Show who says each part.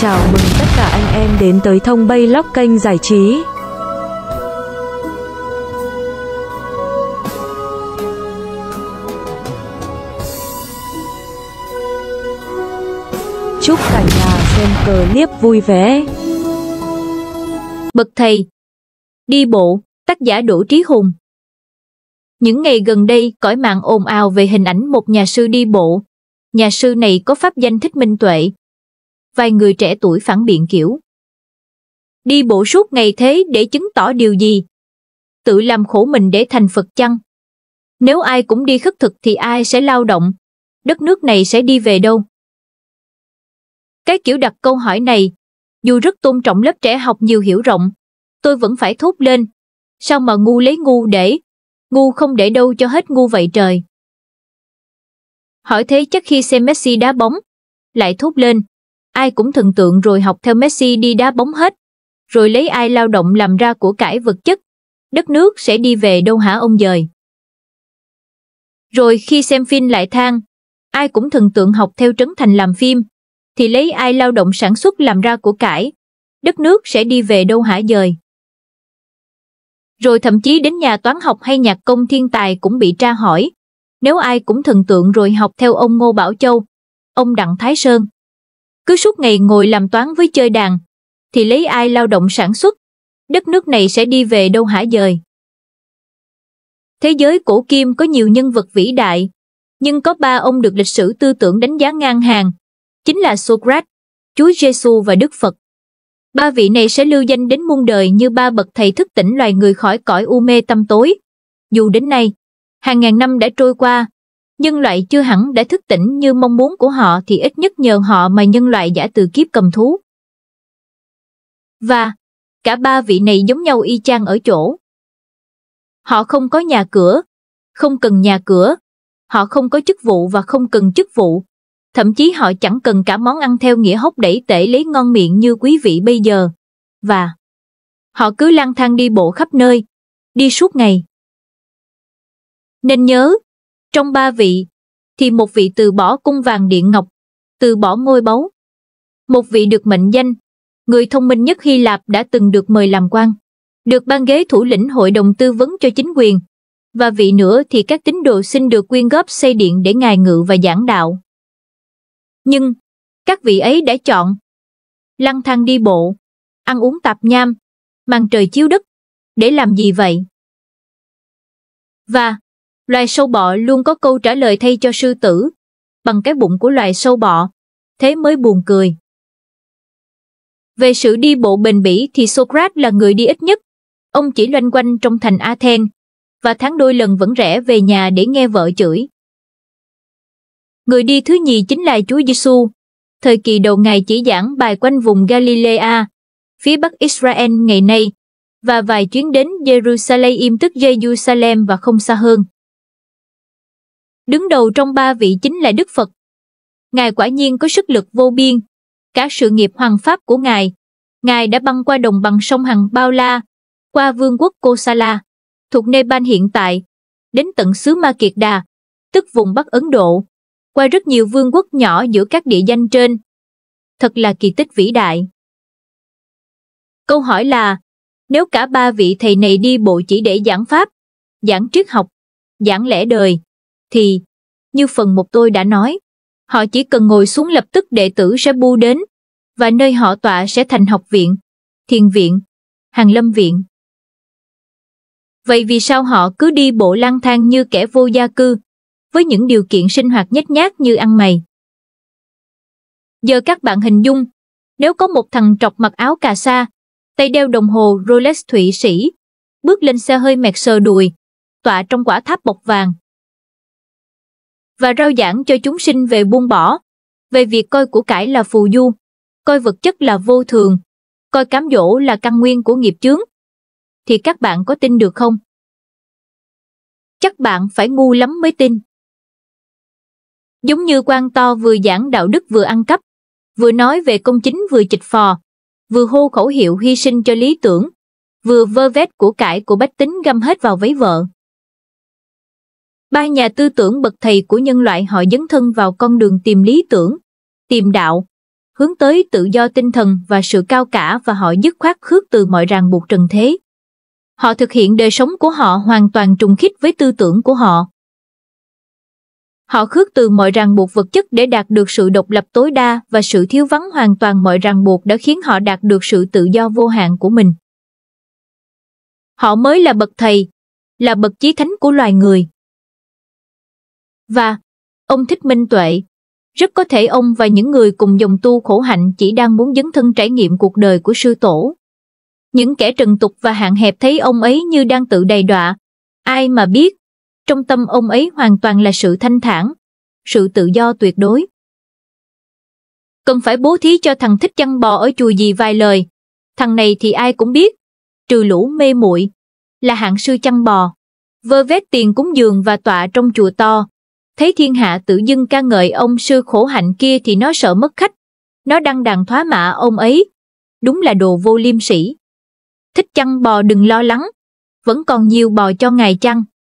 Speaker 1: Chào mừng tất cả anh em đến tới thông bay lóc kênh giải trí. Chúc cả nhà xem clip vui vẻ. Bậc thầy Đi bộ, tác giả đủ Trí Hùng Những ngày gần đây, cõi mạng ồn ào về hình ảnh một nhà sư đi bộ. Nhà sư này có pháp danh thích minh tuệ, vài người trẻ tuổi phản biện kiểu. Đi bộ suốt ngày thế để chứng tỏ điều gì? Tự làm khổ mình để thành Phật chăng? Nếu ai cũng đi khất thực thì ai sẽ lao động? Đất nước này sẽ đi về đâu? Cái kiểu đặt câu hỏi này, dù rất tôn trọng lớp trẻ học nhiều hiểu rộng, tôi vẫn phải thốt lên. Sao mà ngu lấy ngu để? Ngu không để đâu cho hết ngu vậy trời. Hỏi thế chắc khi xem Messi đá bóng, lại thốt lên, Ai cũng thần tượng rồi học theo Messi đi đá bóng hết. Rồi lấy ai lao động làm ra của cải vật chất. Đất nước sẽ đi về đâu hả ông dời. Rồi khi xem phim lại than, ai cũng thần tượng học theo Trấn Thành làm phim, thì lấy ai lao động sản xuất làm ra của cải. Đất nước sẽ đi về đâu hả dời. Rồi thậm chí đến nhà toán học hay nhạc công thiên tài cũng bị tra hỏi. Nếu ai cũng thần tượng rồi học theo ông Ngô Bảo Châu, ông Đặng Thái Sơn, cứ suốt ngày ngồi làm toán với chơi đàn, thì lấy ai lao động sản xuất? Đất nước này sẽ đi về đâu hả dời? Thế giới cổ kim có nhiều nhân vật vĩ đại, nhưng có ba ông được lịch sử tư tưởng đánh giá ngang hàng, chính là Socrates, Chúa Giêsu và Đức Phật. Ba vị này sẽ lưu danh đến muôn đời như ba bậc thầy thức tỉnh loài người khỏi cõi u mê tâm tối. Dù đến nay, hàng ngàn năm đã trôi qua, nhân loại chưa hẳn đã thức tỉnh như mong muốn của họ thì ít nhất nhờ họ mà nhân loại giả từ kiếp cầm thú. Và, cả ba vị này giống nhau y chang ở chỗ. Họ không có nhà cửa, không cần nhà cửa, họ không có chức vụ và không cần chức vụ, thậm chí họ chẳng cần cả món ăn theo nghĩa hốc đẩy tể lấy ngon miệng như quý vị bây giờ. Và, họ cứ lang thang đi bộ khắp nơi, đi suốt ngày. Nên nhớ, trong ba vị, thì một vị từ bỏ cung vàng điện ngọc, từ bỏ ngôi báu. Một vị được mệnh danh, người thông minh nhất Hy Lạp đã từng được mời làm quan, được ban ghế thủ lĩnh hội đồng tư vấn cho chính quyền, và vị nữa thì các tín đồ xin được quyên góp xây điện để ngài ngự và giảng đạo. Nhưng, các vị ấy đã chọn lăng thang đi bộ, ăn uống tạp nham, màn trời chiếu đất, để làm gì vậy? Và, Loài sâu bọ luôn có câu trả lời thay cho sư tử, bằng cái bụng của loài sâu bọ, thế mới buồn cười. Về sự đi bộ bền bỉ thì Socrates là người đi ít nhất. Ông chỉ loanh quanh trong thành Athens và tháng đôi lần vẫn rẽ về nhà để nghe vợ chửi. Người đi thứ nhì chính là Chúa Giêsu. Thời kỳ đầu ngày chỉ giảng bài quanh vùng Galilea, phía bắc Israel ngày nay, và vài chuyến đến Jerusalem tức Jerusalem và không xa hơn. Đứng đầu trong ba vị chính là Đức Phật. Ngài quả nhiên có sức lực vô biên. Cả sự nghiệp hoàng pháp của Ngài, Ngài đã băng qua đồng bằng sông Hằng Bao La, qua vương quốc Kosala, thuộc Nepal hiện tại, đến tận xứ Ma Kiệt Đà, tức vùng Bắc Ấn Độ, qua rất nhiều vương quốc nhỏ giữa các địa danh trên. Thật là kỳ tích vĩ đại. Câu hỏi là, nếu cả ba vị thầy này đi bộ chỉ để giảng pháp, giảng triết học, giảng lẽ đời, thì, như phần một tôi đã nói, họ chỉ cần ngồi xuống lập tức đệ tử sẽ bu đến, và nơi họ tọa sẽ thành học viện, thiền viện, hàng lâm viện. Vậy vì sao họ cứ đi bộ lang thang như kẻ vô gia cư, với những điều kiện sinh hoạt nhếch nhác như ăn mày? Giờ các bạn hình dung, nếu có một thằng trọc mặc áo cà sa, tay đeo đồng hồ Rolex Thụy Sĩ, bước lên xe hơi mẹt sờ đùi, tọa trong quả tháp bọc vàng, và rao giảng cho chúng sinh về buông bỏ, về việc coi của cải là phù du, coi vật chất là vô thường, coi cám dỗ là căn nguyên của nghiệp chướng. Thì các bạn có tin được không? Chắc bạn phải ngu lắm mới tin. Giống như quan to vừa giảng đạo đức vừa ăn cắp, vừa nói về công chính vừa chịch phò, vừa hô khẩu hiệu hy sinh cho lý tưởng, vừa vơ vét của cải của bách tính găm hết vào váy vợ. Ba nhà tư tưởng bậc thầy của nhân loại họ dấn thân vào con đường tìm lý tưởng, tìm đạo, hướng tới tự do tinh thần và sự cao cả và họ dứt khoát khước từ mọi ràng buộc trần thế. Họ thực hiện đời sống của họ hoàn toàn trùng khít với tư tưởng của họ. Họ khước từ mọi ràng buộc vật chất để đạt được sự độc lập tối đa và sự thiếu vắng hoàn toàn mọi ràng buộc đã khiến họ đạt được sự tự do vô hạn của mình. Họ mới là bậc thầy, là bậc chí thánh của loài người. Và ông thích minh tuệ. Rất có thể ông và những người cùng dòng tu khổ hạnh chỉ đang muốn dấn thân trải nghiệm cuộc đời của sư tổ. Những kẻ trần tục và hạn hẹp thấy ông ấy như đang tự đầy đọa. Ai mà biết, trong tâm ông ấy hoàn toàn là sự thanh thản, sự tự do tuyệt đối. Cần phải bố thí cho thằng thích chăn bò ở chùa gì vài lời. Thằng này thì ai cũng biết, trừ lũ mê muội là hạng sư chăn bò. Vơ vét tiền cúng dường và tọa trong chùa to, thấy thiên hạ tự dưng ca ngợi ông sư khổ hạnh kia thì nó sợ mất khách. Nó đăng đàn thoá mạ ông ấy. Đúng là đồ vô liêm sĩ. Thích chăn bò đừng lo lắng. Vẫn còn nhiều bò cho ngài chăn.